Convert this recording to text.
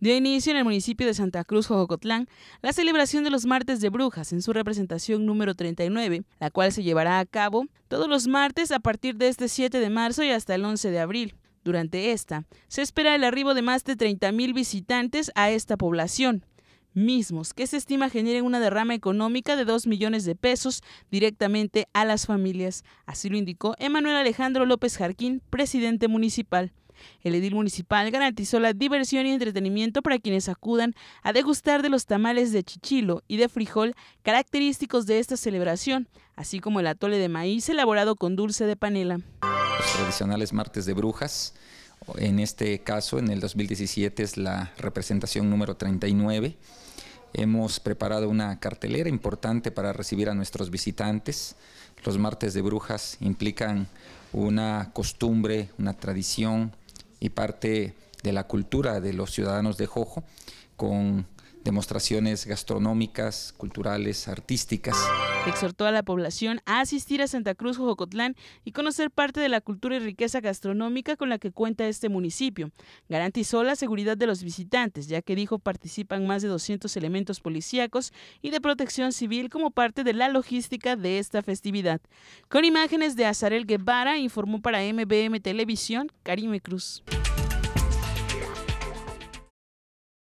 dio inicio en el municipio de Santa Cruz, Jojocotlán, la celebración de los martes de brujas en su representación número 39, la cual se llevará a cabo todos los martes a partir de este 7 de marzo y hasta el 11 de abril. Durante esta, se espera el arribo de más de 30.000 visitantes a esta población mismos, que se estima generen una derrama económica de 2 millones de pesos directamente a las familias. Así lo indicó Emanuel Alejandro López Jarquín, presidente municipal. El edil municipal garantizó la diversión y entretenimiento para quienes acudan a degustar de los tamales de chichilo y de frijol característicos de esta celebración, así como el atole de maíz elaborado con dulce de panela. Los tradicionales martes de brujas, en este caso en el 2017 es la representación número 39. Hemos preparado una cartelera importante para recibir a nuestros visitantes. Los martes de brujas implican una costumbre, una tradición, y parte de la cultura de los ciudadanos de Jojo con demostraciones gastronómicas, culturales, artísticas. Exhortó a la población a asistir a Santa Cruz, Jocotlán y conocer parte de la cultura y riqueza gastronómica con la que cuenta este municipio. Garantizó la seguridad de los visitantes, ya que dijo participan más de 200 elementos policíacos y de protección civil como parte de la logística de esta festividad. Con imágenes de Azarel Guevara, informó para MBM Televisión, Karime Cruz.